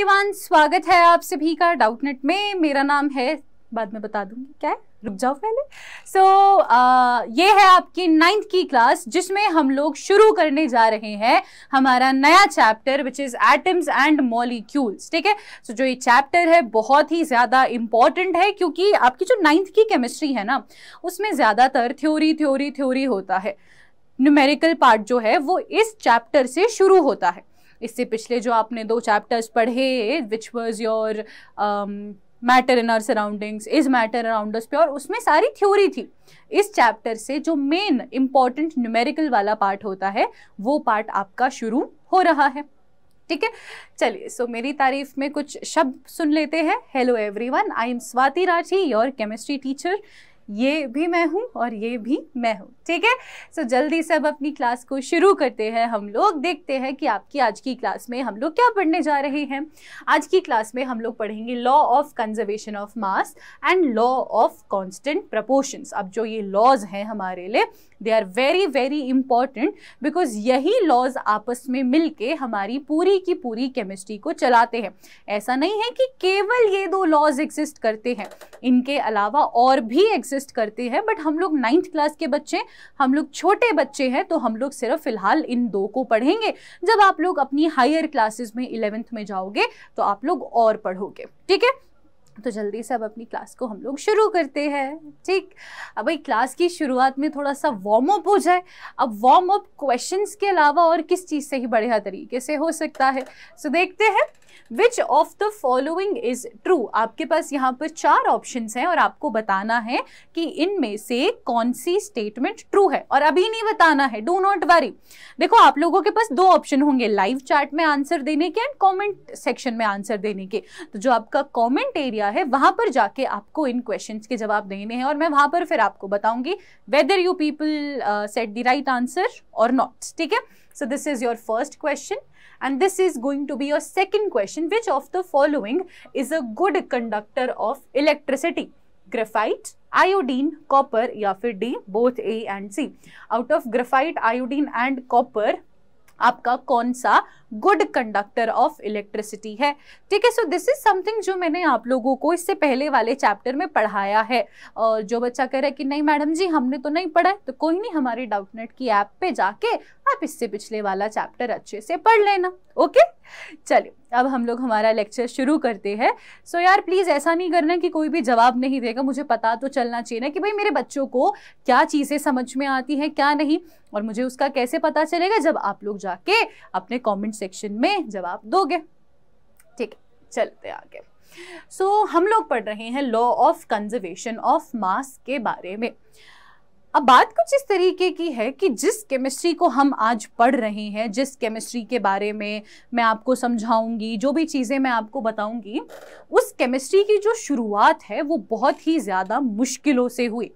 Everyone स्वागत है आप सभी का डाउटनेट में मेरा नाम है बाद में बता दूंगी क्या है रुक जाओ पहले सो so, ये है आपकी नाइन्थ की क्लास जिसमें हम लोग शुरू करने जा रहे हैं हमारा नया chapter which is atoms and molecules ठीक है सो जो ये चैप्टर है बहुत ही ज़्यादा इंपॉर्टेंट है क्योंकि आपकी जो नाइन्थ की केमिस्ट्री है ना उसमें ज़्यादातर थ्योरी थ्योरी थ्योरी होता है न्यूमेरिकल पार्ट जो है वो इस चैप्टर से शुरू होता है इससे पिछले जो आपने दो चैप्टर्स पढ़े which was your matter in our surroundings is matter around us pure उसमें सारी थ्योरी थी इस चैप्टर से जो मेन इम्पॉर्टेंट न्यूमेरिकल वाला पार्ट होता है वो पार्ट आपका शुरू हो रहा है ठीक है चलिए सो मेरी तारीफ में कुछ शब्द सुन लेते हैं hello everyone I am Swati Rathi your chemistry teacher ये भी मैं हूँ और ये भी मैं हूँ ठीक है सो जल्दी से अब अपनी क्लास को शुरू करते हैं हम लोग देखते हैं कि आपकी आज की क्लास में हम लोग क्या पढ़ने जा रहे हैं आज की क्लास में हम लोग पढ़ेंगे law of conservation of mass and law of constant proportions अब जो ये लॉज हैं हमारे लिए they are very very important because यही लॉज आपस में मिल हमारी पूरी की पूरी केमिस्ट्री को चलाते हैं ऐसा नहीं है कि केवल ये दो लॉज एग्जिस्ट करते हैं इनके अलावा और भी एग्जिस्ट करते हैं बट हम लोग नाइन्थ क्लास के बच्चे हम लोग छोटे बच्चे हैं तो हम लोग सिर्फ फिलहाल इन दो को पढ़ेंगे जब आप लोग अपनी हायर क्लासेस में इलेवेंथ में जाओगे तो आप लोग और पढ़ोगे ठीक है तो जल्दी से अब अपनी क्लास को हम लोग शुरू करते हैं ठीक अब भाई क्लास की शुरुआत में थोड़ा सा वार्म अप हो जाए अब वार्म अप क्वेश्चंस के अलावा और किस चीज़ से ही बढ़िया तरीके से हो सकता है सो देखते हैं which of the following is true आपके पास यहाँ पर चार ऑप्शन हैं और आपको बताना है कि इनमें से कौन सी स्टेटमेंट ट्रू है और अभी नहीं बताना है डो नॉट वरी देखो आप लोगों के पास दो ऑप्शन होंगे लाइव चार्ट में आंसर देने के एंड कॉमेंट सेक्शन में आंसर देने के तो जो आपका कॉमेंट एरिया है वहां पर जाके आपको इन क्वेश्चन के जवाब देने हैं और मैं वहां पर फिर आपको बताऊंगी whether you people set the right answer और नॉट ठीक है So this is your first question and this is going to be your second question. Which of the following is a good conductor of electricity? Graphite, iodine, copper or D, both A and C. Out of graphite, iodine and copper, आपका कौन good conductor of electricity है ठीक है so this is something जो मैंने आप लोगों को इससे पहले वाले चैप्टर में पढ़ाया है और जो बच्चा कह रहा है कि नहीं मैडम जी हमने तो नहीं पढ़ा है तो कोई नहीं हमारे डाउटनेट की ऐप पे जाके आप इससे पिछले वाला चैप्टर अच्छे से पढ़ लेना ओके चलिए अब हम लोग हमारा लेक्चर शुरू करते हैं सो so यार प्लीज़ ऐसा नहीं करना कि कोई भी जवाब नहीं देगा मुझे पता तो चलना चाहिए ना कि भाई मेरे बच्चों को क्या चीज़ें समझ में आती हैं क्या नहीं और मुझे उसका कैसे पता चलेगा जब आप लोग जाके अपने कॉमेंट्स सेक्शन में जवाब दोगे ठीक चलते आगे सो so, हम लोग पढ़ रहे हैं law of conservation of mass के बारे में अब बात कुछ इस तरीके की है कि जिस केमिस्ट्री को हम आज पढ़ रहे हैं जिस केमिस्ट्री के बारे में मैं आपको समझाऊंगी जो भी चीज़ें मैं आपको बताऊंगी उस केमिस्ट्री की जो शुरुआत है वो बहुत ही ज़्यादा मुश्किलों से हुई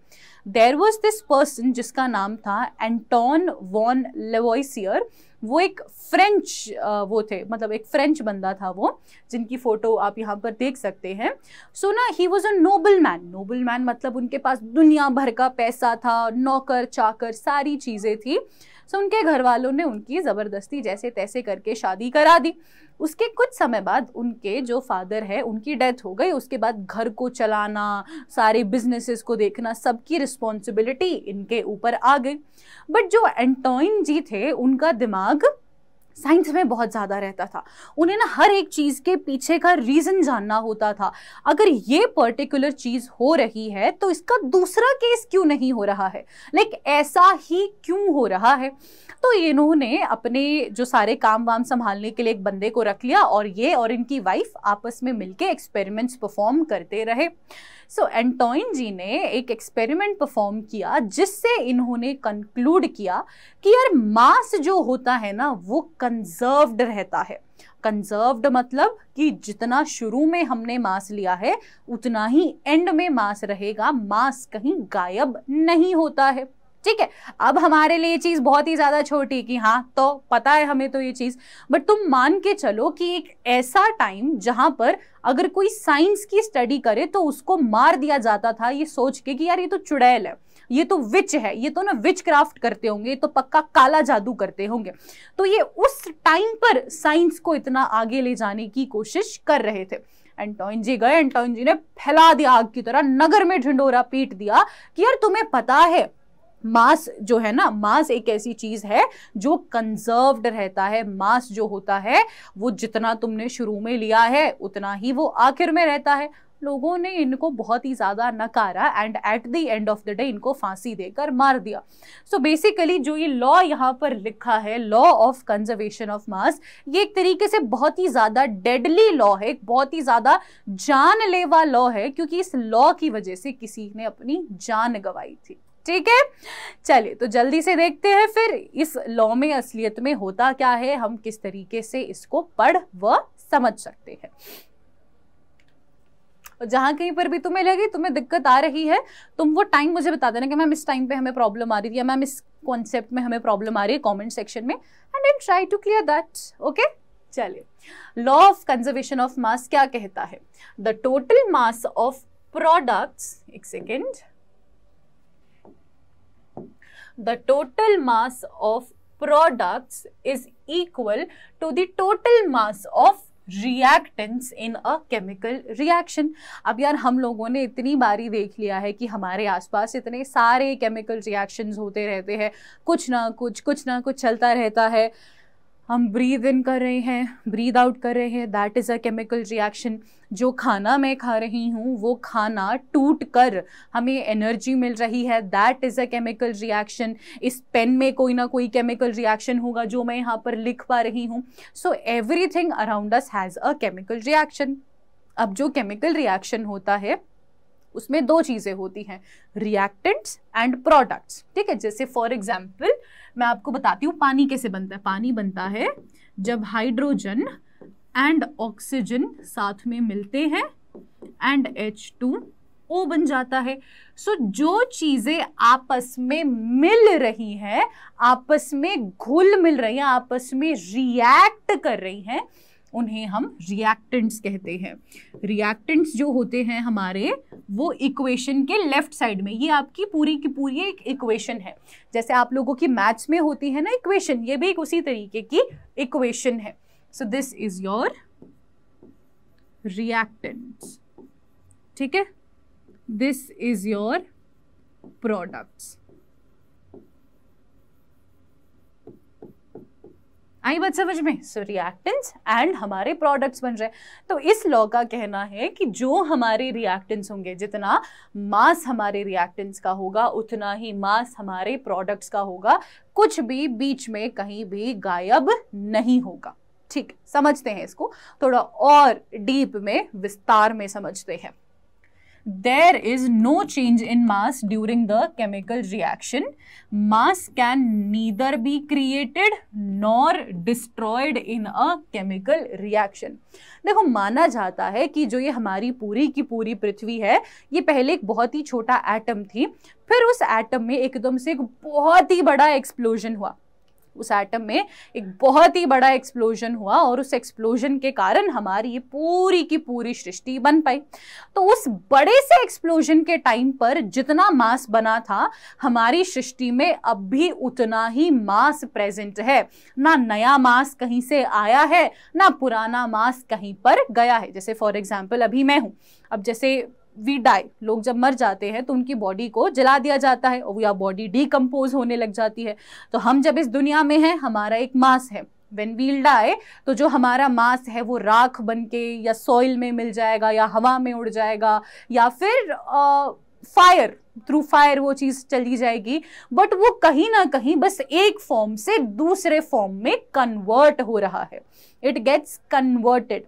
देर वॉज दिस पर्सन जिसका नाम था एंटोन वॉन लेवॉइसियर वो एक फ्रेंच वो थे मतलब एक फ्रेंच बंदा था वो जिनकी फ़ोटो आप यहाँ पर देख सकते हैं सो ना ही was a noble man noble man मतलब उनके पास दुनिया भर का पैसा था नौकर चाकर सारी चीज़ें थी सो so, उनके घर वालों ने उनकी ज़बरदस्ती जैसे तैसे करके शादी करा दी उसके कुछ समय बाद उनके जो फादर है उनकी डेथ हो गई उसके बाद घर को चलाना सारे बिजनेसेस को देखना सबकी रिस्पॉन्सिबिलिटी इनके ऊपर आ गई बट जो एंटोइन जी थे उनका दिमाग साइंस में बहुत ज़्यादा रहता था उन्हें ना हर एक चीज़ के पीछे का रीज़न जानना होता था अगर ये पर्टिकुलर चीज़ हो रही है तो इसका दूसरा केस क्यों नहीं हो रहा है लाइक ऐसा ही क्यों हो रहा है तो इन्होंने अपने जो सारे काम वाम संभालने के लिए एक बंदे को रख लिया और ये और इनकी वाइफ आपस में मिलके एक्सपेरिमेंट्स परफॉर्म करते रहे सो एंटोइन जी ने एक एक्सपेरिमेंट परफॉर्म किया जिससे इन्होंने कंक्लूड किया कि यार मास जो होता है ना वो कंजर्व्ड रहता है कंजर्व्ड मतलब कि जितना शुरू में हमने मास लिया है उतना ही एंड में मास रहेगा मास कहीं गायब नहीं होता है ठीक है अब हमारे लिए ये चीज़ बहुत ही ज़्यादा छोटी कि हाँ तो पता है हमें तो ये चीज़ बट तुम मान के चलो कि एक ऐसा टाइम जहां पर अगर कोई साइंस की स्टडी करे तो उसको मार दिया जाता था ये सोच के कि यार ये तो चुड़ैल है ये तो विच है ये तो ना विच क्राफ्ट करते होंगे ये तो पक्का काला जादू करते होंगे तो ये उस टाइम पर साइंस को इतना आगे ले जाने की कोशिश कर रहे थे एंटोइन जी गए एंटोइन जी ने फैला दिया आग की तरह नगर में ढिंडोरा पीट दिया कि यार तुम्हें पता है मास जो है ना मास एक ऐसी चीज है जो कंजर्व्ड रहता है मास जो होता है वो जितना तुमने शुरू में लिया है उतना ही वो आखिर में रहता है लोगों ने इनको बहुत ही ज़्यादा नकारा and at the end of the day इनको फांसी देकर मार दिया सो so बेसिकली जो ये लॉ यहाँ पर लिखा है law of conservation of mass ये एक तरीके से बहुत ही ज़्यादा डेडली लॉ है एक बहुत ही ज़्यादा जानलेवा लॉ है क्योंकि इस लॉ की वजह से किसी ने अपनी जान गंवाई थी ठीक है चलिए तो जल्दी से देखते हैं फिर इस लॉ में असलियत में होता क्या है हम किस तरीके से इसको पढ़ व समझ सकते हैं और कहीं पर भी तुम्हें लगे तुम्हें दिक्कत आ रही है तुम वो टाइम मुझे बता देना कि मैम इस टाइम पे हमें प्रॉब्लम आ रही है या मैम इस कॉन्सेप्ट में हमें प्रॉब्लम आ रही है कॉमेंट सेक्शन में and and try to clear that okay चलिए law of conservation of mass क्या कहता है the total mass of products एक second the total mass of products is equal to the total mass of reactants in a chemical reaction अब यार हम लोगों ने इतनी बारी देख लिया है कि हमारे आसपास इतने सारे केमिकल रिएक्शंस होते रहते हैं कुछ ना कुछ कुछ ना कुछ चलता रहता है हम ब्रीद इन कर रहे हैं ब्रीद आउट कर रहे हैं that is a chemical reaction जो खाना मैं खा रही हूँ वो खाना टूट कर हमें एनर्जी मिल रही है that is a chemical reaction इस पेन में कोई ना कोई केमिकल रिएक्शन होगा जो मैं यहाँ पर लिख पा रही हूँ so everything around us has a chemical reaction अब जो केमिकल रिएक्शन होता है उसमें दो चीज़ें होती हैं रिएक्टेंट्स एंड प्रोडक्ट्स ठीक है जैसे फॉर एग्जाम्पल मैं आपको बताती हूँ पानी कैसे बनता है पानी बनता है जब हाइड्रोजन एंड ऑक्सीजन साथ में मिलते हैं एंड एच टू ओ बन जाता है सो so, जो चीज़ें आपस में मिल रही हैं आपस में घुल मिल रही हैं आपस में रिएक्ट कर रही हैं उन्हें हम रिएक्टेंट्स कहते हैं रिएक्टेंट्स जो होते हैं हमारे वो इक्वेशन के लेफ्ट साइड में ये आपकी पूरी की पूरी एक इक्वेशन है जैसे आप लोगों की मैथ्स में होती है ना इक्वेशन ये भी एक उसी तरीके की इक्वेशन है so this is your reactants ठीक है दिस इज योर प्रोडक्ट्स आई बात समझ में सो रिएक्टेंस एंड हमारे प्रोडक्ट्स बन रहे तो इस लॉ का कहना है कि जो हमारे रिएक्टेंस होंगे जितना मास हमारे रिएक्टेंस का होगा उतना ही मास हमारे प्रोडक्ट्स का होगा कुछ भी बीच में कहीं भी गायब नहीं होगा ठीक समझते हैं इसको थोड़ा और डीप में विस्तार में समझते हैं there is no change in mass during the chemical reaction. Mass can neither be created nor destroyed in a chemical reaction. देखो माना जाता है कि जो ये हमारी पूरी की पूरी पृथ्वी है ये पहले एक बहुत ही छोटा एटम थी फिर उस एटम में एकदम से एक बहुत ही बड़ा एक्सप्लोजन हुआ उस एटम में एक बहुत ही बड़ा एक्सप्लोजन हुआ और उस एक्सप्लोजन के कारण हमारी ये पूरी की पूरी सृष्टि बन पाई तो उस बड़े से एक्सप्लोजन के टाइम पर जितना मास बना था हमारी सृष्टि में अब भी उतना ही मास प्रेजेंट है ना नया मास कहीं से आया है ना पुराना मास कहीं पर गया है जैसे फॉर एग्जाम्पल अभी मैं हूँ अब जैसे वी डाई लोग जब मर जाते हैं तो उनकी बॉडी को जला दिया जाता है और या बॉडी डिकम्पोज होने लग जाती है तो हम जब इस दुनिया में हैं हमारा एक मास है वेन वील डाई तो जो हमारा मास है वो राख बन के या सॉइल में मिल जाएगा या हवा में उड़ जाएगा या फिर फायर थ्रू फायर वो चीज़ चली जाएगी बट वो कहीं ना कहीं बस एक फॉर्म से दूसरे फॉर्म में कन्वर्ट हो रहा है it gets converted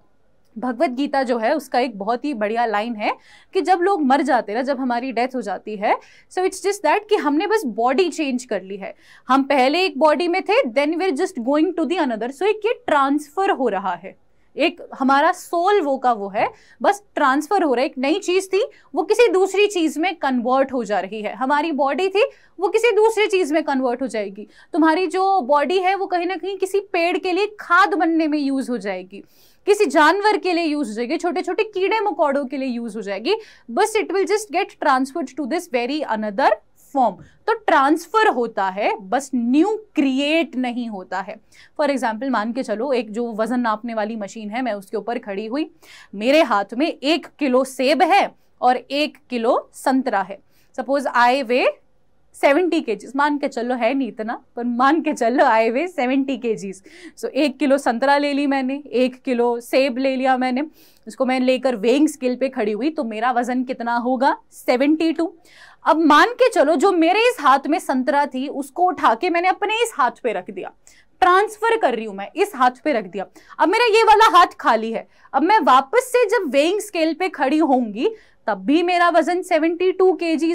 Bhagavad Gita जो है उसका एक बहुत ही बढ़िया लाइन है कि जब लोग मर जाते हैं जब हमारी डेथ हो जाती है सो इट्स जस्ट दैट कि हमने बस बॉडी चेंज कर ली है हम पहले एक बॉडी में थे then we are just going to the another so एक ये ट्रांसफर हो रहा है एक हमारा सोल वो का वो है बस ट्रांसफर हो रहा है एक नई चीज़ थी वो किसी दूसरी चीज़ में कन्वर्ट हो जा रही है हमारी बॉडी थी वो किसी दूसरी चीज़ में कन्वर्ट हो जाएगी तुम्हारी जो बॉडी है वो कहीं ना कहीं किसी पेड़ के लिए खाद बनने में यूज़ हो जाएगी किसी जानवर के लिए यूज हो जाएगी छोटे छोटे कीड़े मकौड़ों के लिए यूज हो जाएगी बस it will just get transferred to this very another form तो ट्रांसफर होता है बस न्यू क्रिएट नहीं होता है फॉर एग्जाम्पल मान के चलो एक जो वजन नापने वाली मशीन है मैं उसके ऊपर खड़ी हुई मेरे हाथ में एक किलो सेब है और एक किलो संतरा है सपोज आई वे सेवेंटी के मान के चलो है नहीं इतना पर मान के चलो आए हुए सेवेंटी के जीज सो एक किलो संतरा ले ली मैंने एक किलो सेब ले लिया मैंने उसको मैं लेकर वेइंग स्केल पे खड़ी हुई तो मेरा वजन कितना होगा सेवेंटी टू अब मान के चलो जो मेरे इस हाथ में संतरा थी उसको उठा के मैंने अपने इस हाथ पे रख दिया ट्रांसफर कर रही हूं मैं इस हाथ पे रख दिया अब मेरा ये वाला हाथ खाली है अब मैं वापस से जब वेइंग स्केल पे खड़ी होंगी तब भी मेरा वजन 72 टू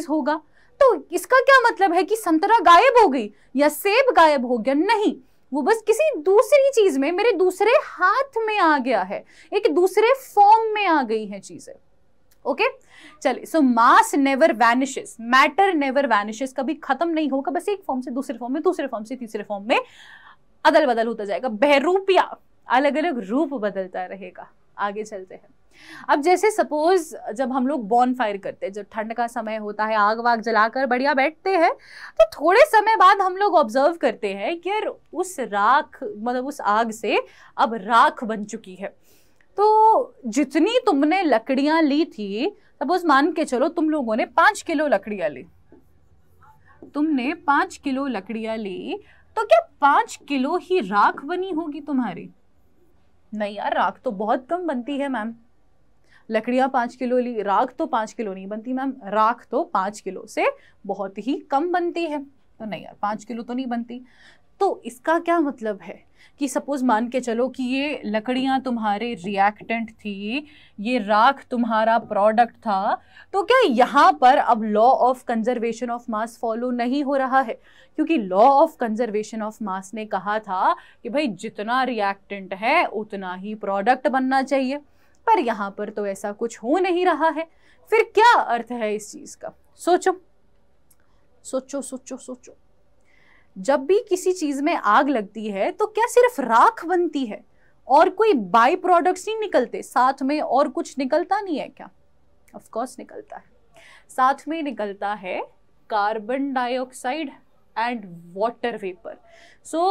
होगा तो इसका क्या मतलब है कि संतरा गायब हो गई या सेब गायब हो गया नहीं वो बस किसी दूसरी चीज में मेरे दूसरे हाथ में आ गया है एक दूसरे फॉर्म में आ गई है चीजें ओके चलिए so mass never vanishes matter never vanishes कभी खत्म नहीं होगा बस एक फॉर्म से दूसरे फॉर्म में दूसरे फॉर्म से तीसरे फॉर्म में अदल बदल होता जाएगा बहरूपिया अलग अलग रूप बदलता रहेगा आगे चलते हैं अब जैसे सपोज जब हम लोग बॉन फायर करते हैं जब ठंड का समय होता है आग वाग जलाकर बढ़िया बैठते हैं तो थोड़े समय बाद हम लोग ऑब्जर्व करते हैं कि यार उस राख मतलब उस आग से अब राख बन चुकी है तो जितनी तुमने लकड़ियां ली थी सपोज मान के चलो तुम लोगों ने पांच किलो लकड़ियां ली तुमने पांच किलो लकड़ियां ली तो क्या पांच किलो ही राख बनी होगी तुम्हारी नहीं यार राख तो बहुत कम बनती है मैम लकड़ियाँ पाँच किलो ली राख तो पाँच किलो नहीं बनती मैम राख तो पाँच किलो से बहुत ही कम बनती है तो नहीं यार पाँच किलो तो नहीं बनती तो इसका क्या मतलब है कि सपोज़ मान के चलो कि ये लकड़ियाँ तुम्हारे रिएक्टेंट थी ये राख तुम्हारा प्रोडक्ट था तो क्या यहाँ पर अब law of conservation of mass follow नहीं हो रहा है क्योंकि law of conservation of mass ने कहा था कि भाई जितना रिएक्टेंट है उतना ही प्रोडक्ट बनना चाहिए पर यहाँ पर तो ऐसा कुछ हो नहीं रहा है फिर क्या अर्थ है इस चीज़ का सोचो सोचो सोचो सोचो जब भी किसी चीज़ में आग लगती है तो क्या सिर्फ राख बनती है और कोई बाई प्रोडक्ट्स नहीं निकलते साथ में और कुछ निकलता नहीं है क्या ऑफ कोर्स निकलता है साथ में निकलता है carbon dioxide and water vapour so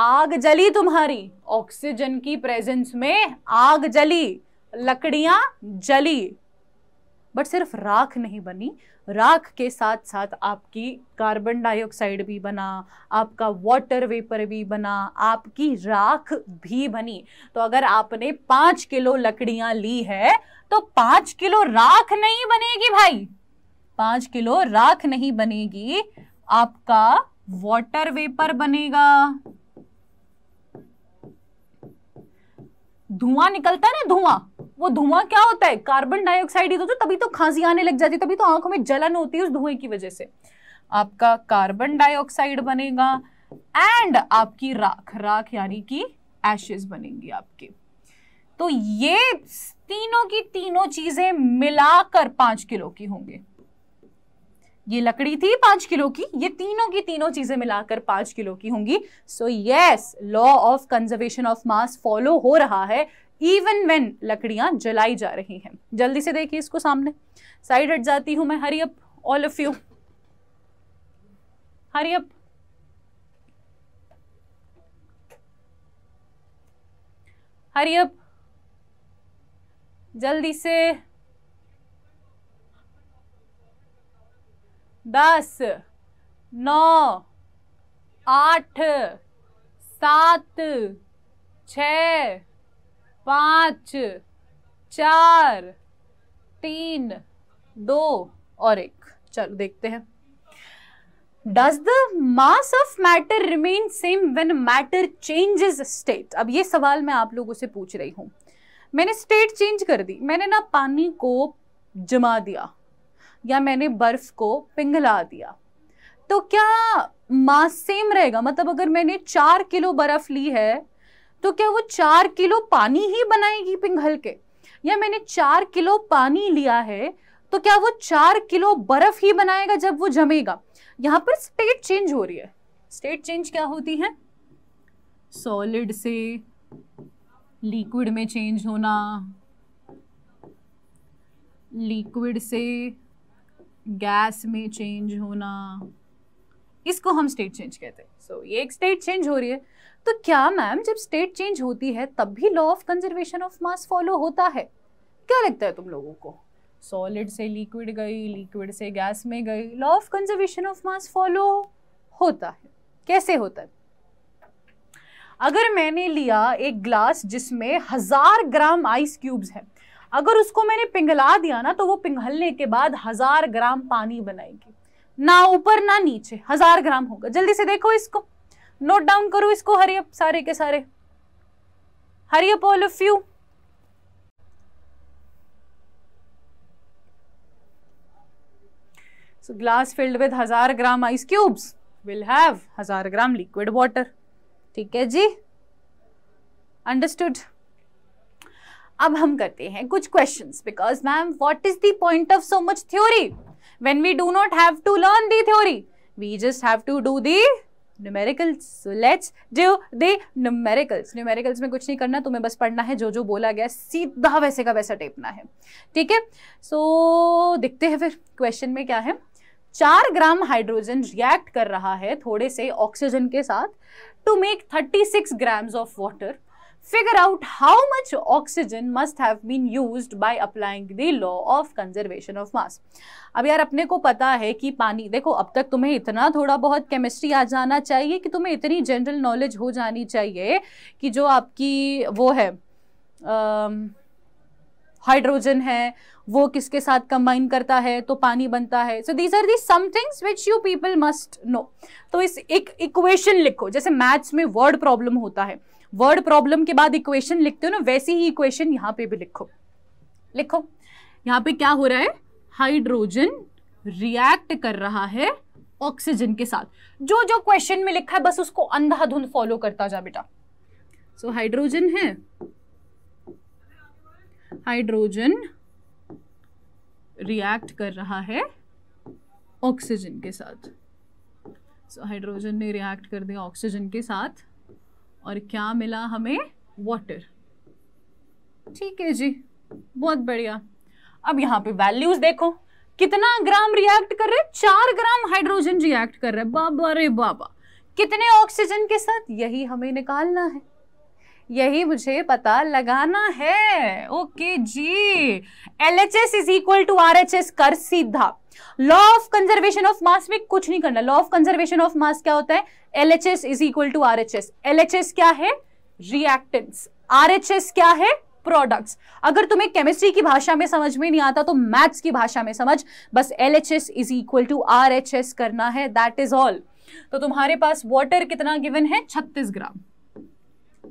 आग जली तुम्हारी ऑक्सीजन की प्रेजेंस में आग जली लकड़ियां जली बट सिर्फ राख नहीं बनी राख के साथ साथ आपकी कार्बन डाइऑक्साइड भी बना आपका वाटर वेपर भी बना आपकी राख भी बनी तो अगर आपने पांच किलो लकड़ियां ली है तो पांच किलो राख नहीं बनेगी भाई पांच किलो राख नहीं बनेगी आपका वाटर वेपर बनेगा धुआं निकलता है ना धुआं वो धुआं क्या होता है कार्बन डाइऑक्साइड ही तो तभी तो खांसी आने लग जाती है तभी तो आंखों में जलन होती है उस धुएं की वजह से आपका कार्बन डाइऑक्साइड बनेगा एंड आपकी राख राख यानी कि एशेस बनेंगी आपके तो ये तीनों की तीनों चीजें मिलाकर पांच किलो की होंगे ये लकड़ी थी पांच किलो की ये तीनों की तीनों चीजें मिलाकर पांच किलो की होंगी so yes law of conservation of mass follow हो रहा है इवन वेन लकड़ियां जलाई जा रही हैं जल्दी से देखिए इसको सामने साइड हट जाती हूं मैं hurry up all of you hurry up hurry up जल्दी से दस नौ आठ सात छ पाँच चार तीन दो और एक चलो देखते हैं does the mass of matter remain same when matter changes state अब ये सवाल मैं आप लोगों से पूछ रही हूँ मैंने स्टेट चेंज कर दी मैंने ना पानी को जमा दिया या मैंने बर्फ को पिघला दिया तो क्या मास सेम रहेगा मतलब अगर मैंने चार किलो बर्फ ली है तो क्या वो चार किलो पानी ही बनाएगी पिघल के या मैंने चार किलो पानी लिया है तो क्या वो चार किलो बर्फ ही बनाएगा जब वो जमेगा यहाँ पर स्टेट चेंज हो रही है स्टेट चेंज क्या होती है सॉलिड से लिक्विड में चेंज होना लिक्विड से गैस में चेंज होना इसको हम स्टेट चेंज कहते हैं सो so, ये एक स्टेट चेंज हो रही है तो क्या मैम जब स्टेट चेंज होती है तब भी law of conservation of mass follow होता है क्या लगता है तुम लोगों को सॉलिड से लिक्विड गई लिक्विड से गैस में गई law of conservation of mass follow होता है कैसे होता है अगर मैंने लिया एक ग्लास जिसमें हजार ग्राम आइस क्यूब्स हैं अगर उसको मैंने पिघला दिया ना तो वो पिघलने के बाद हजार ग्राम पानी बनाएगी ना ऊपर ना नीचे हजार ग्राम होगा जल्दी से देखो इसको नोट डाउन करो इसको हरियप सारे के सारे hurry up all of you so glass filled with हजार gram ice cubes will have हजार ग्राम लिक्विड वाटर ठीक है जी अंडरस्टूड अब हम करते हैं कुछ question because ma'am what is the point of so much theory when we do not have to learn the theory we just have to do the numericals let's do the numericals numericals में कुछ नहीं करना तुम्हें बस पढ़ना है जो जो बोला गया सीधा वैसे का वैसा टेपना है ठीक है सो देखते हैं फिर क्वेश्चन में क्या है चार ग्राम हाइड्रोजन रिएक्ट कर रहा है थोड़े से ऑक्सीजन के साथ to make thirty six grams of water figure out how much oxygen must have been used by applying the law of conservation of mass. अब यार अपने को पता है कि पानी देखो अब तक तुम्हें इतना थोड़ा बहुत केमिस्ट्री आ जाना चाहिए कि तुम्हें इतनी जनरल नॉलेज हो जानी चाहिए कि जो आपकी वो है आ, हाइड्रोजन है वो किसके साथ कंबाइन करता है तो पानी बनता है so these are the some things which you people must know तो इस एक इक्वेशन लिखो जैसे मैथ्स में वर्ड प्रॉब्लम होता है वर्ड प्रॉब्लम के बाद इक्वेशन लिखते हो ना वैसी ही इक्वेशन यहाँ पे भी लिखो लिखो यहाँ पे क्या हो रहा है हाइड्रोजन रिएक्ट कर रहा है ऑक्सीजन के साथ जो जो क्वेश्चन में लिखा है बस उसको अंधाधुंध फॉलो करता जा बेटा सो so, हाइड्रोजन है हाइड्रोजन रिएक्ट कर रहा है ऑक्सीजन के साथ सो so, हाइड्रोजन ने रिएक्ट कर दिया ऑक्सीजन के साथ और क्या मिला हमें वाटर ठीक है जी बहुत बढ़िया अब यहाँ पे वैल्यूज देखो कितना ग्राम रिएक्ट कर रहे चार ग्राम हाइड्रोजन रिएक्ट कर रहे बाबा रे बाबा कितने ऑक्सीजन के साथ यही हमें निकालना है यही मुझे पता लगाना है ओके जी L H S is equal to R H S कर सीधा law of conservation of mass में कुछ नहीं करना law of conservation of mass क्या होता है L H S is equal to R H S L H S क्या है रिएक्टेंस आर एच एस क्या है प्रोडक्ट्स अगर तुम्हें केमिस्ट्री की भाषा में समझ में नहीं आता तो मैथ्स की भाषा में समझ बस L H S is equal to R H S करना है दैट इज ऑल तो तुम्हारे पास वाटर कितना गिवन है छत्तीस gram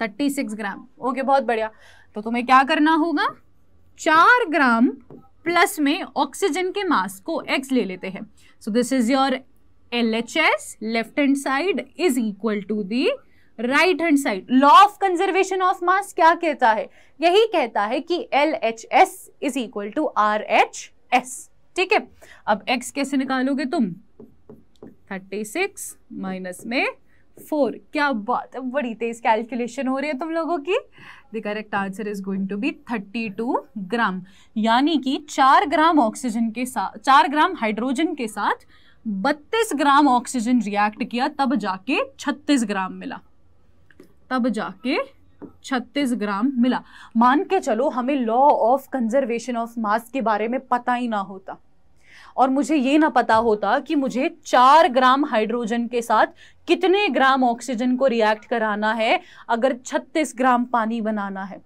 thirty six gram okay बहुत बढ़िया तो तुम्हें क्या करना होगा चार ग्राम प्लस में ऑक्सीजन के मास को एक्स ले लेते हैं so this is your L H S left hand side is equal to the right hand side law of conservation of mass क्या कहता है यही कहता है कि L H S is equal to R H S ठीक है अब एक्स कैसे निकालोगे तुम थर्टी सिक्स माइनस में फोर क्या बात है बड़ी तेज कैलकुलेशन हो रही है तुम लोगों की the correct answer is going to be thirty two gram यानी कि चार ग्राम ऑक्सीजन के साथ चार ग्राम हाइड्रोजन के साथ बत्तीस ग्राम ऑक्सीजन रिएक्ट किया तब जाके छत्तीस ग्राम मिला तब जाके छत्तीस ग्राम मिला मान के चलो हमें law of conservation of mass के बारे में पता ही ना होता और मुझे ये ना पता होता कि मुझे चार ग्राम हाइड्रोजन के साथ कितने ग्राम ऑक्सीजन को रिएक्ट कराना है अगर छत्तीस ग्राम पानी बनाना है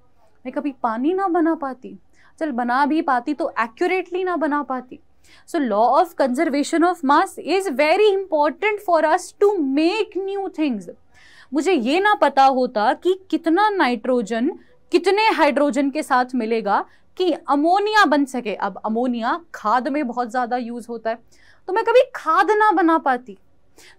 मैं कभी पानी ना बना पाती चल बना भी पाती तो एक्यूरेटली ना बना पाती so law of conservation of mass is very important for us to make new things मुझे ये ना पता होता कि कितना नाइट्रोजन कितने हाइड्रोजन के साथ मिलेगा कि अमोनिया बन सके अब अमोनिया खाद में बहुत ज़्यादा यूज़ होता है तो मैं कभी खाद ना बना पाती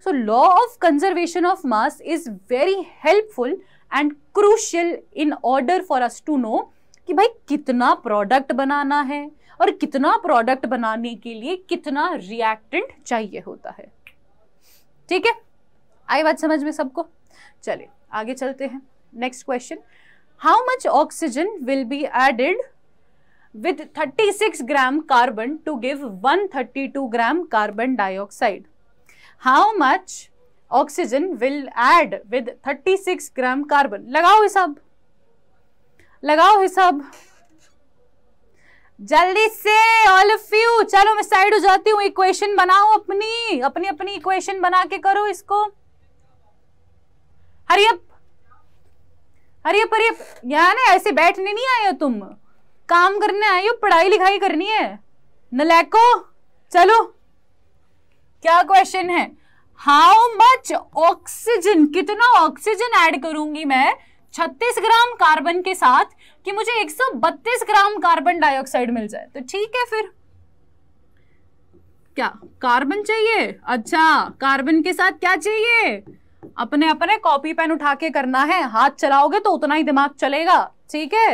so law of conservation of mass is very helpful and crucial in order for us to know कि भाई कितना प्रोडक्ट बनाना है और कितना प्रोडक्ट बनाने के लिए कितना रिएक्टेंट चाहिए होता है ठीक है आई बात समझ में सबको चलिए आगे चलते हैं next question how much oxygen will be added with 36 gram carbon to give 132 gram carbon dioxide. How much oxygen will add with 36 gram carbon? लगाओ हिसाब लगाओ हिसाब जल्दी से ऑल ऑफ यू चलो मैं साइड हो जाती हूँ इक्वेशन बनाओ अपनी अपनी अपनी इक्वेशन बना के करो इसको हरियप हरियप हरियप यहाँ ना ऐसे बैठने नहीं आए हो तुम काम करने आई हो पढ़ाई लिखाई करनी है नलैको चलो क्या क्वेश्चन है हाउ मच ऑक्सीजन कितना ऑक्सीजन ऐड करूंगी मैं 36 ग्राम कार्बन के साथ कि मुझे 132 ग्राम कार्बन डाइऑक्साइड मिल जाए तो ठीक है फिर क्या कार्बन चाहिए अच्छा कार्बन के साथ क्या चाहिए अपने अपने कॉपी पेन उठा के करना है हाथ चलाओगे तो उतना ही दिमाग चलेगा ठीक है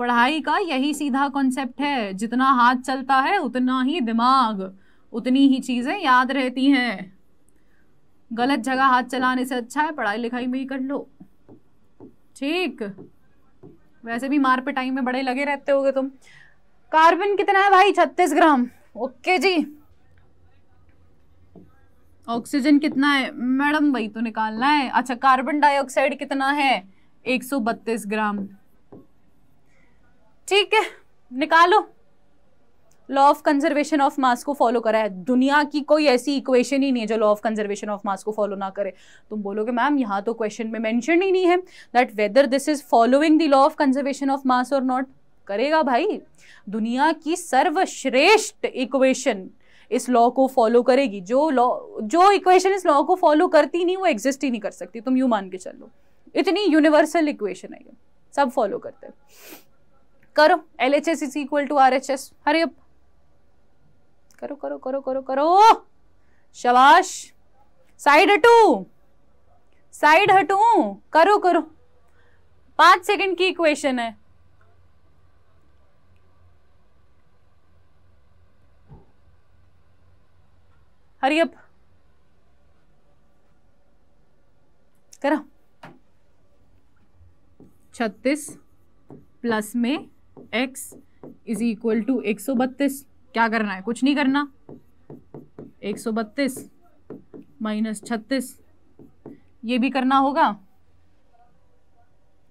पढ़ाई का यही सीधा कॉन्सेप्ट है जितना हाथ चलता है उतना ही दिमाग उतनी ही चीज़ें याद रहती हैं गलत जगह हाथ चलाने से अच्छा है पढ़ाई लिखाई में ही कर लो ठीक वैसे भी मार पिटाई में बड़े लगे रहते होगे तुम कार्बन कितना है भाई छत्तीस ग्राम ओके जी ऑक्सीजन कितना है मैडम भाई तो निकालना है अच्छा कार्बन डाइऑक्साइड कितना है एक सौ बत्तीस ग्राम ठीक है निकालो law of conservation of mass को फॉलो करा है दुनिया की कोई ऐसी इक्वेशन ही नहीं है जो law of conservation of mass को फॉलो ना करे तुम बोलोगे मैम यहाँ तो क्वेश्चन में मेंशन ही नहीं है that whether this is following the law of conservation of mass और नॉट करेगा भाई दुनिया की सर्वश्रेष्ठ इक्वेशन इस लॉ को फॉलो करेगी जो लॉ जो इक्वेशन इस लॉ को फॉलो करती नहीं वो एग्जिस्ट ही नहीं कर सकती तुम यू मान के चलो इतनी यूनिवर्सल इक्वेशन है ये सब फॉलो करते हैं करो L H S is equal to R H S hurry अब करो करो करो करो करो शबाश साइड हटू साइड हटू करो करो पांच सेकंड की इक्वेशन है हरी अब करा छत्तीस प्लस में एक्स इज इक्वल टू एक सौ बत्तीस क्या करना है कुछ नहीं करना एक सौ बत्तीस माइनस छत्तीस ये भी करना होगा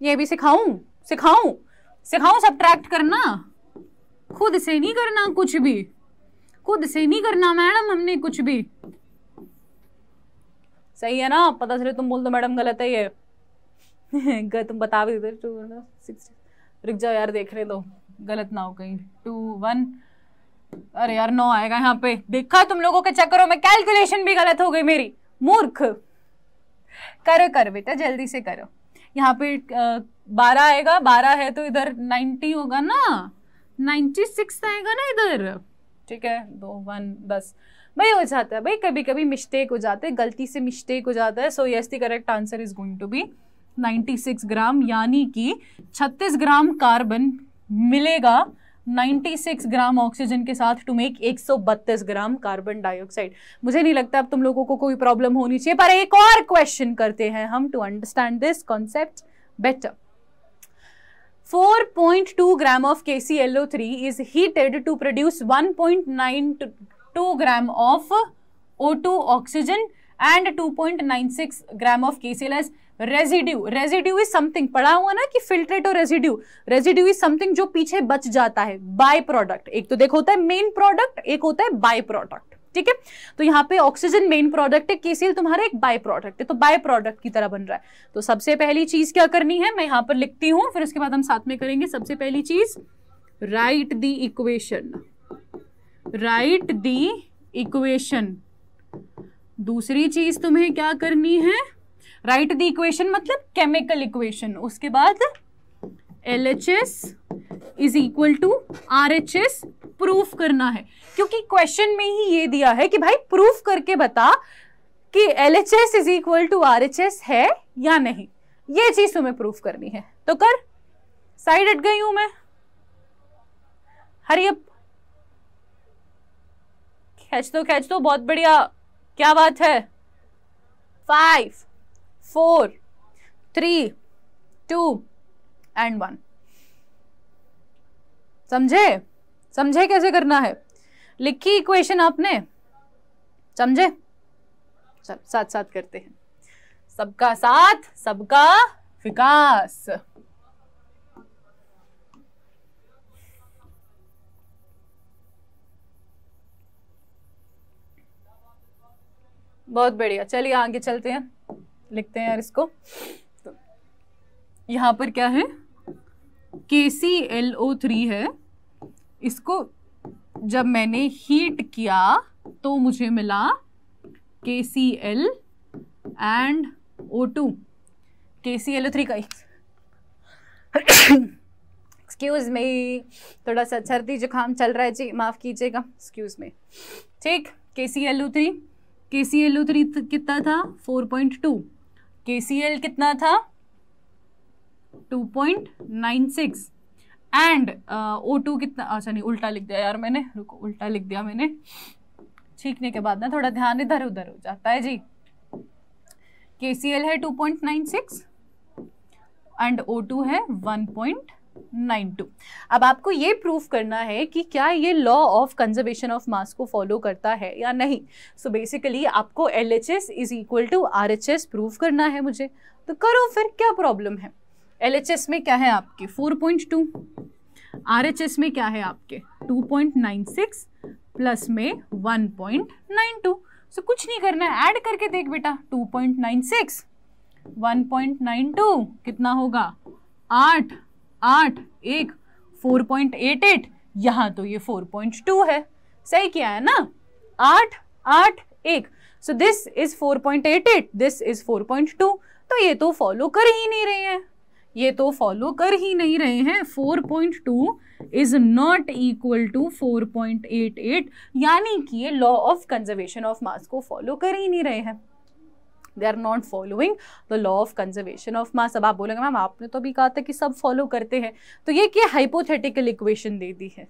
ये भी सिखाऊं सिखाऊं सिखाऊं सब्ट्रैक्ट करना खुद से नहीं करना कुछ भी खुद से नहीं करना मैडम हमने कुछ भी सही है ना पता चले तुम बोल दो मैडम गलत है ये तुम बता भी देते रुक जाओ यार देख रहे दो गलत ना हो कहीं टू वन अरे यार नौ आएगा यहाँ पे देखा तुम लोगों के चक्करों में कैलकुलेशन भी गलत हो गई मेरी मूर्ख करो करो बेटा जल्दी से करो यहाँ पे बारह आएगा बारह है तो इधर नाइन्टी होगा ना नाइन्टी सिक्स आएगा ना इधर ठीक है दो वन दस भाई हो जाता है भाई कभी कभी मिस्टेक हो जाता है गलती से मिस्टेक हो जाता है so yes the correct answer is going to be 96 gram यानी कि 36 ग्राम कार्बन मिलेगा 96 ग्राम ऑक्सीजन के साथ to make 132 gram carbon dioxide मुझे नहीं लगता अब तुम लोगों को कोई प्रॉब्लम होनी चाहिए पर एक और क्वेश्चन करते हैं हम to understand this concept better 4.2 gram of K C gram of KClO3 is heated to produce 1.92 gram of O2 oxygen and 2.96 gram of KCl as residue residue is something पढ़ा हुआ ना कि फिल्ट्रेट और residue residue is something जो पीछे बच जाता है बाय प्रोडक्ट एक तो देखो होता है मेन प्रोडक्ट एक होता है बाय प्रोडक्ट ठीक है तो यहाँ पे ऑक्सीजन मेन प्रोडक्ट है केसील तुम्हारा एक बाय प्रोडक्ट है तो बाय प्रोडक्ट की तरह बन रहा है तो सबसे पहली चीज क्या करनी है मैं यहाँ पर लिखती हूँ फिर उसके बाद हम साथ में करेंगे सबसे पहली चीज write the equation write the equation दूसरी चीज तुम्हें क्या करनी है राइट द इक्वेशन मतलब केमिकल इक्वेशन उसके बाद L H S is equal to R H S proof करना है क्योंकि क्वेश्चन में ही ये दिया है कि भाई प्रूफ करके बता कि L H S is equal to R H S है या नहीं ये चीज तुम्हें प्रूफ करनी है तो कर साइड हट गई हूं मैं हरी अब खेच दो खेच दो बहुत बढ़िया क्या बात है five four three two and one समझे समझे कैसे करना है लिखी इक्वेशन आपने समझे चल साथ साथ करते हैं सबका साथ सबका विकास बहुत बढ़िया चलिए आगे चलते हैं लिखते हैं यार इसको तो यहाँ पर क्या है के सी एल ओ थ्री है इसको जब मैंने हीट किया तो मुझे मिला K C L and O two K C L O three का एक्सक्यूज़ मी थोड़ा सा सर्दी जुकाम चल रहा है जी माफ़ कीजिएगा एक्सक्यूज़ में ठीक के सी एल ओ थ्री के सी एल ओ थ्री कितना था four point to K C L कितना था 2.96 एंड ओ टू कितना अच्छा नहीं उल्टा लिख दिया यार मैंने रुको उल्टा लिख दिया मैंने छीकने के बाद ना थोड़ा ध्यान इधर उधर हो जाता है जी के सी एल है 2.96 एंड ओ टू है 1.96 नाइन टू अब आपको ये प्रूफ करना है कि क्या ये law of conservation of mass को फॉलो करता है या नहीं सो so बेसिकली आपको L H S is equal to R H S proof करना है मुझे तो करो फिर क्या प्रॉब्लम है एल एच एस में क्या है आपके four point two R H S में क्या है आपके two point nine six plus में one point nine two so कुछ नहीं करना है ऐड करके देख बेटा two point nine six one point nine two कितना होगा आठ आठ एक फोर पॉइंट एट एट यहाँ तो ये फोर पॉइंट टू है सही क्या है ना आठ आठ एक so this is four point eight eight this is four point two तो ये तो फॉलो कर ही नहीं रहे हैं ये तो फॉलो कर ही नहीं रहे हैं four point two is not equal to four point eight eight यानी कि ये law of conservation of mass को फॉलो कर ही नहीं रहे हैं they are not following the law of conservation of mass अब आप बोलेंगे मैम आपने तो भी कहा था कि सब फॉलो करते हैं तो ये क्या हाइपोथेटिकल इक्वेशन दे दी है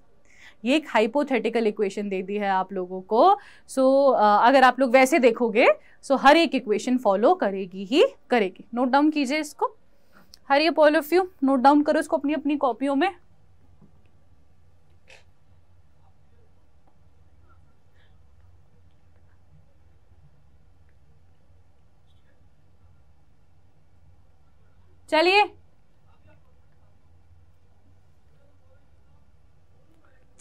ये एक हाइपोथेटिकल इक्वेशन दे दी है आप लोगों को सो so, uh, अगर आप लोग वैसे देखोगे सो so हर एक इक्वेशन फॉलो करेगी ही करेगी नोट डाउन कीजिए इसको हर ये पॉल ऑफ यू नोट डाउन करो इसको अपनी अपनी कॉपियों में चलिए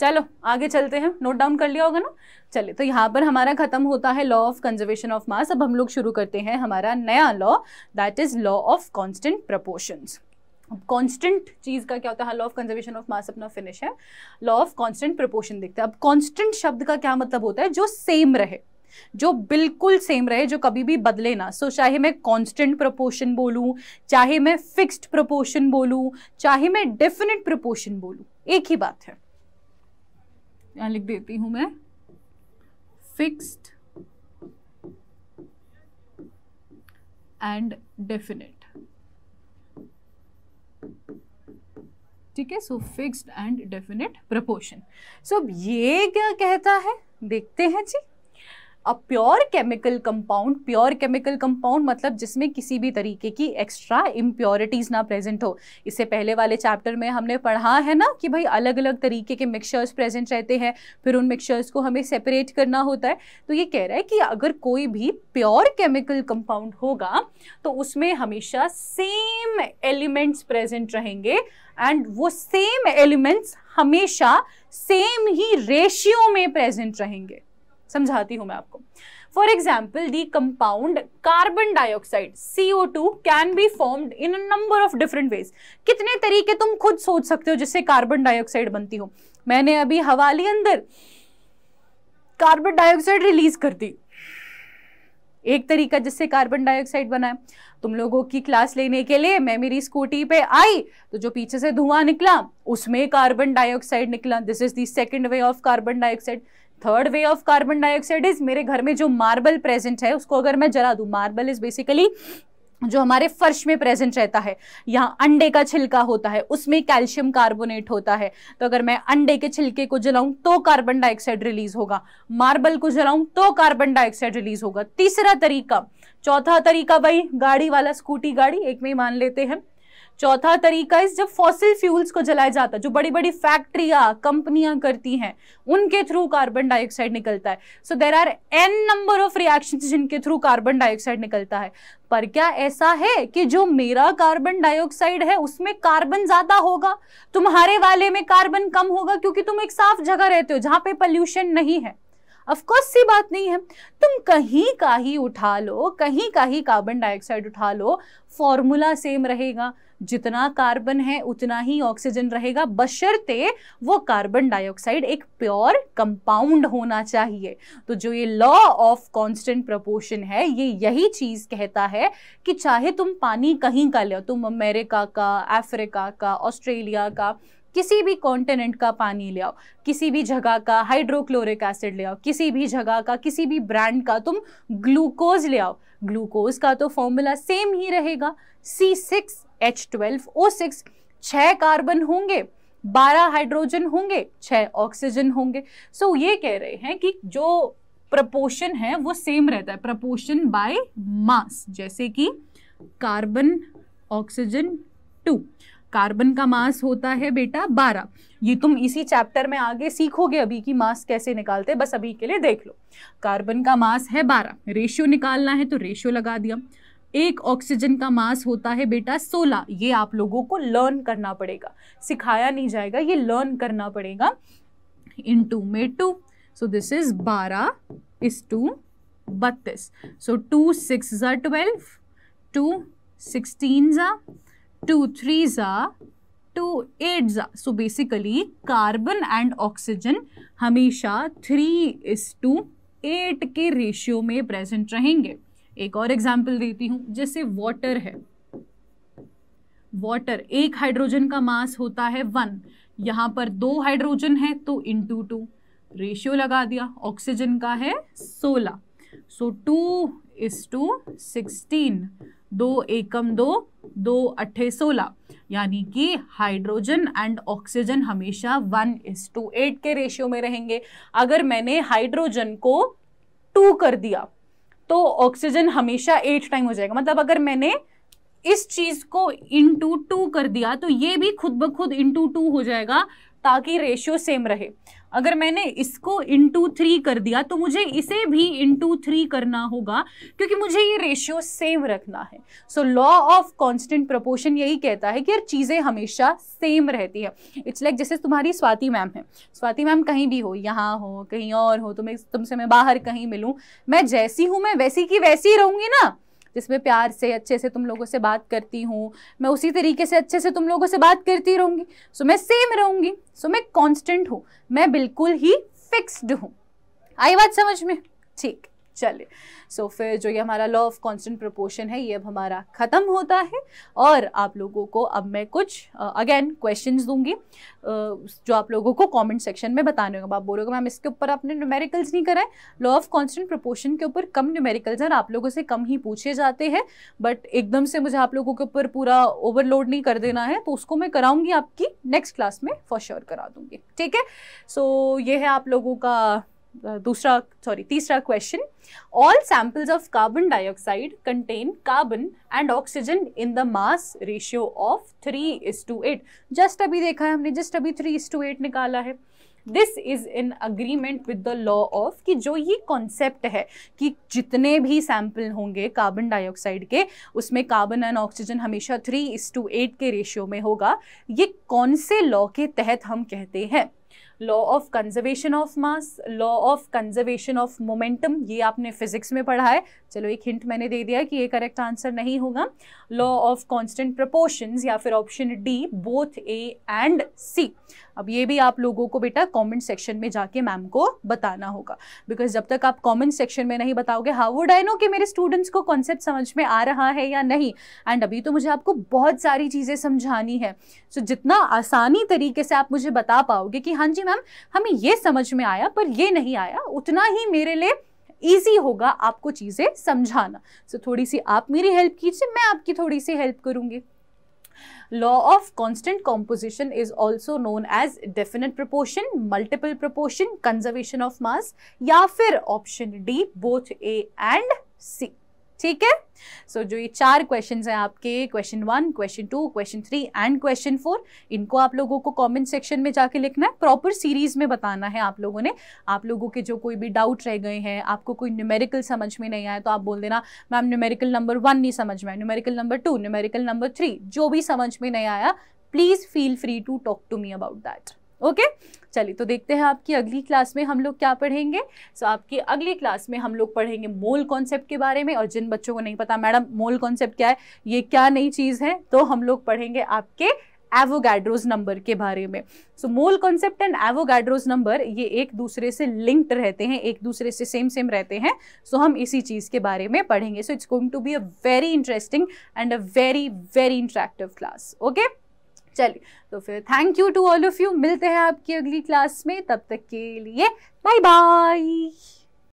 चलो आगे चलते हैं नोट डाउन कर लिया होगा ना चलिए तो यहाँ पर हमारा खत्म होता है law of conservation of mass अब हम लोग शुरू करते हैं हमारा नया law that is law of constant proportions अब कांस्टेंट चीज का क्या होता है law of conservation of mass अपना फिनिश है लॉ ऑफ कांस्टेंट प्रपोर्शन देखते हैं अब कांस्टेंट शब्द का क्या मतलब होता है जो सेम रहे जो बिल्कुल सेम रहे जो कभी भी बदले ना सो so, चाहे मैं कांस्टेंट प्रोपोर्शन बोलूँ चाहे मैं फिक्स्ड प्रोपोर्शन बोलूँ चाहे मैं डेफिनेट प्रोपोर्शन बोलूँ एक ही बात है यहाँ लिख देती हूँ मैं फिक्स्ड एंड डेफिनेट ठीक है so fixed and definite proportion so ये क्या कहता है देखते हैं जी अब pure chemical compound pure chemical compound मतलब जिसमें किसी भी तरीके की एक्स्ट्रा इम्प्योरिटीज़ ना प्रेजेंट हो इससे पहले वाले चैप्टर में हमने पढ़ा है ना कि भाई अलग अलग तरीके के मिक्सचर्स प्रेजेंट रहते हैं फिर उन मिक्सचर्स को हमें सेपरेट करना होता है तो ये कह रहा है कि अगर कोई भी प्योर केमिकल कंपाउंड होगा तो उसमें हमेशा सेम एलिमेंट्स प्रेजेंट रहेंगे एंड वो सेम एलिमेंट्स हमेशा सेम ही रेशियो में प्रेजेंट रहेंगे समझाती हूँ मैं आपको for example the compound carbon dioxide CO two can be formed in number of different ways कितने तरीके तुम खुद सोच सकते हो जिससे कार्बन डाइऑक्साइड बनती हो मैंने अभी हवाली अंदर कार्बन डाइऑक्साइड रिलीज कर दी एक तरीका जिससे कार्बन डाइऑक्साइड बना है तुम लोगों की क्लास लेने के लिए मैं मेरी स्कूटी पे आई तो जो पीछे से धुआं निकला उसमें कार्बन डाइऑक्साइड निकला this is the second way of carbon dioxide third way of carbon dioxide is मेरे घर में जो मार्बल प्रेजेंट है उसको अगर मैं जला दू मार्बल इज बेसिकली जो हमारे फर्श में प्रेजेंट रहता है यहाँ अंडे का छिलका होता है उसमें कैल्शियम कार्बोनेट होता है तो अगर मैं अंडे के छिलके को जलाऊं तो कार्बन डाइऑक्साइड रिलीज होगा मार्बल को जलाऊं तो कार्बन डाइऑक्साइड रिलीज होगा तीसरा तरीका चौथा तरीका भाई गाड़ी वाला स्कूटी गाड़ी एक में ही मान लेते हैं चौथा तरीका इस जब फॉसिल फ्यूल्स को जलाया जाता है जो बड़ी बड़ी फैक्ट्रिया कंपनियां करती हैं उनके थ्रू कार्बन डाइऑक्साइड निकलता है so there are n number of reaction जिनके थ्रू कार्बन डाइऑक्साइड निकलता है पर क्या ऐसा है कि जो मेरा कार्बन डाइऑक्साइड है उसमें कार्बन ज्यादा होगा तुम्हारे वाले में कार्बन कम होगा क्योंकि तुम एक साफ जगह रहते हो जहां पे पॉल्यूशन नहीं है अफकोर्स सी बात नहीं है तुम कहीं का ही उठा लो कहीं का ही कार्बन डाइऑक्साइड उठा लो फॉर्मूला सेम रहेगा जितना कार्बन है उतना ही ऑक्सीजन रहेगा बशर्ते वो कार्बन डाइऑक्साइड एक प्योर कंपाउंड होना चाहिए तो जो ये लॉ ऑफ कांस्टेंट प्रपोर्शन है ये यही चीज़ कहता है कि चाहे तुम पानी कहीं का ले तुम अमेरिका का अफ्रीका का ऑस्ट्रेलिया का किसी भी कॉन्टिनेंट का पानी ले आओ किसी भी जगह का हाइड्रोक्लोरिक एसिड ले आओ किसी भी जगह का किसी भी ब्रांड का तुम ग्लूकोज ले आओ ग्लूकोज का तो फॉर्मूला सेम ही रहेगा C six H twelve O six छः कार्बन होंगे बारह हाइड्रोजन होंगे छः ऑक्सीजन होंगे सो so, ये कह रहे हैं कि जो प्रपोशन है वो सेम रहता है प्रपोशन बाय मास जैसे कि कार्बन ऑक्सीजन टू कार्बन का मास होता है बेटा बारह ये तुम इसी चैप्टर में आगे सीखोगे अभी कि मास कैसे निकालते हैं बस अभी के लिए देख लो कार्बन का मास है बारह रेशियो निकालना है तो रेशियो लगा दिया एक ऑक्सीजन का मास होता है बेटा सोलह ये आप लोगों को लर्न करना पड़ेगा सिखाया नहीं जाएगा ये लर्न करना पड़ेगा इन टू में टू सो दिस इज बारह इस टू बत्तीस सो टू सिक्स ज़ा ट्वेल्व टू सिक्सटीन ज़ा टू थ्री ज़ा टू एट ज़ा so basically carbon and oxygen हमेशा थ्री इस टू एट के रेशियो में प्रेजेंट रहेंगे एक और एग्जाम्पल देती हूँ जैसे वाटर है वाटर एक हाइड्रोजन का मास होता है वन यहाँ पर दो हाइड्रोजन है तो इंटू टू रेशियो लगा दिया ऑक्सीजन का है सोलह so two is to sixteen दो एकम दो दो अट्ठे सोलह यानी कि हाइड्रोजन एंड ऑक्सीजन हमेशा वन इज टू एट के रेशियो में रहेंगे अगर मैंने हाइड्रोजन को टू कर दिया तो ऑक्सीजन हमेशा एट टाइम हो जाएगा मतलब अगर मैंने इस चीज़ को इंटू टू कर दिया तो ये भी खुद ब खुद इंटू टू हो जाएगा ताकि रेशियो सेम रहे अगर मैंने इसको इंटू थ्री कर दिया तो मुझे इसे भी इंटू थ्री करना होगा क्योंकि मुझे ये रेशियो सेम रखना है so law of constant proportion यही कहता है कि यार चीज़ें हमेशा सेम रहती है इट्स लाइक जैसे तुम्हारी स्वाति मैम है स्वाति मैम कहीं भी हो यहाँ हो कहीं और हो तुम्हें तुमसे मैं बाहर कहीं मिलूँ मैं जैसी हूँ मैं वैसी की वैसी रहूँगी ना जिसमें प्यार से अच्छे से तुम लोगों से बात करती हूँ मैं उसी तरीके से अच्छे से तुम लोगों से बात करती रहूँगी सो मैं सेम रहूँगी सो मैं कॉन्स्टेंट हूँ मैं बिल्कुल ही फिक्स्ड हूँ आई बात समझ में ठीक चले सो so, फिर जो ये हमारा लॉ ऑफ कॉन्स्टेंट प्रोपोर्शन है ये अब हमारा ख़त्म होता है और आप लोगों को अब मैं कुछ अगेन uh, क्वेश्चन दूंगी uh, जो आप लोगों को कमेंट सेक्शन में बताने होंगे आप बोलोगे मैम इसके ऊपर आपने न्यूमेरिकल्स नहीं कराए लॉ ऑफ कॉन्स्टेंट प्रोपोर्शन के ऊपर कम न्यूमेरिकल्स हैं आप लोगों से कम ही पूछे जाते हैं बट एकदम से मुझे आप लोगों के ऊपर पूरा ओवरलोड नहीं कर देना है तो उसको मैं कराऊंगी आपकी नेक्स्ट क्लास में फॉर श्योर करा दूंगी ठीक है सो so, ये है आप लोगों का Uh, दूसरा सॉरी तीसरा question all samples of carbon dioxide contain carbon and oxygen in the mass ratio of three is to eight just अभी देखा है हमने जस्ट अभी थ्री इज टू एट निकाला है this is in agreement with the law of कि जो ये कॉन्सेप्ट है कि जितने भी सैंपल होंगे कार्बन डाइऑक्साइड के उसमें कार्बन एंड ऑक्सीजन हमेशा थ्री इस टू एट के रेशियो में होगा ये कौन से लॉ के तहत हम कहते हैं law of conservation of mass law of conservation of momentum ये आपने फिजिक्स में पढ़ा है चलो एक हिंट मैंने दे दिया कि ये करेक्ट आंसर नहीं होगा लॉ ऑफ कॉन्स्टेंट प्रपोर्शन या फिर option D both A and C अब ये भी आप लोगों को बेटा कमेंट सेक्शन में जाके मैम को बताना होगा बिकॉज जब तक आप कमेंट सेक्शन में नहीं बताओगे हाउ वुड आई नो कि मेरे स्टूडेंट्स को कॉन्सेप्ट समझ में आ रहा है या नहीं एंड अभी तो मुझे आपको बहुत सारी चीज़ें समझानी है सो so, जितना आसानी तरीके से आप मुझे बता पाओगे कि हाँ जी मैम हमें ये समझ में आया पर ये नहीं आया उतना ही मेरे लिए ईजी होगा आपको चीज़ें समझाना सो so, थोड़ी सी आप मेरी हेल्प कीजिए मैं आपकी थोड़ी सी हेल्प करूँगी Law of constant composition is also known as definite proportion, multiple proportion, conservation of mass ya fir option D both A and C. ठीक है सो so, जो ये चार क्वेश्चन हैं आपके question one question two question three and question four इनको आप लोगों को कमेंट सेक्शन में जाके लिखना है प्रॉपर सीरीज में बताना है आप लोगों ने आप लोगों के जो कोई भी डाउट रह गए हैं आपको कोई न्यूमेरिकल समझ में नहीं आया तो आप बोल देना मैम न्यूमेरिकल नंबर वन नहीं समझ में आया numerical number two numerical number three जो भी समझ में नहीं आया please feel free to talk to me about that okay चलिए तो देखते हैं आपकी अगली क्लास में हम लोग क्या पढ़ेंगे सो so, आपकी अगली क्लास में हम लोग पढ़ेंगे मोल कॉन्सेप्ट के बारे में और जिन बच्चों को नहीं पता मैडम मोल कॉन्सेप्ट क्या है ये क्या नई चीज़ है तो हम लोग पढ़ेंगे आपके एवोगैड्रोज नंबर के बारे में so mole concept and Avogadro's number ये एक दूसरे से लिंक्ड रहते हैं एक दूसरे से सेम सेम रहते हैं सो so हम इसी चीज़ के बारे में पढ़ेंगे so it's going to be a very interesting and a very very interactive class okay चलिए तो फिर thank you to all of you मिलते हैं आपकी अगली क्लास में तब तक के लिए बाय बाय